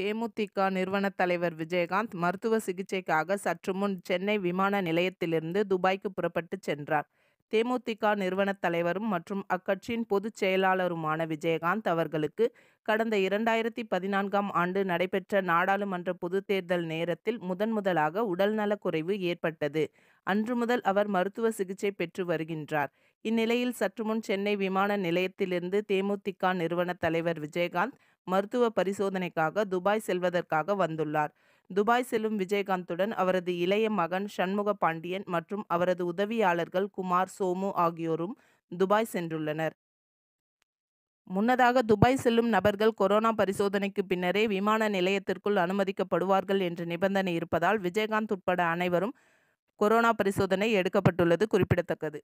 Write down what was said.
தேமுதிக நிறுவன தலைவர் விஜயகாந்த் மருத்துவ சிகிச்சைக்காக சற்று முன் சென்னை விமான நிலையத்திலிருந்து துபாய்க்கு புறப்பட்டு சென்றார் தேமுதிக நிறுவன தலைவரும் மற்றும் அக்கட்சியின் பொதுச் செயலாளருமான விஜயகாந்த் அவர்களுக்கு கடந்த இரண்டாயிரத்தி பதினான்காம் ஆண்டு நடைபெற்ற நாடாளுமன்ற பொது தேர்தல் நேரத்தில் முதலாக உடல்நலக்குறைவு ஏற்பட்டது அன்று முதல் அவர் மருத்துவ சிகிச்சை பெற்று வருகின்றார் இந்நிலையில் சற்றுமுன் சென்னை விமான நிலையத்திலிருந்து தேமுதிக நிறுவன தலைவர் விஜயகாந்த் மருத்துவ பரிசோதனைக்காக துபாய் செல்வதற்காக வந்துள்ளார் துபாய் செல்லும் விஜயகாந்துடன் அவரது இளைய மகன் சண்முக பாண்டியன் மற்றும் அவரது உதவியாளர்கள் குமார் சோமு ஆகியோரும் துபாய் சென்றுள்ளனர் முன்னதாக துபாய் செல்லும் நபர்கள் கொரோனா பரிசோதனைக்கு பின்னரே விமான நிலையத்திற்குள் அனுமதிக்கப்படுவார்கள் என்ற நிபந்தனை இருப்பதால் விஜயகாந்த் உட்பட அனைவரும் கொரோனா பரிசோதனை எடுக்கப்பட்டுள்ளது குறிப்பிடத்தக்கது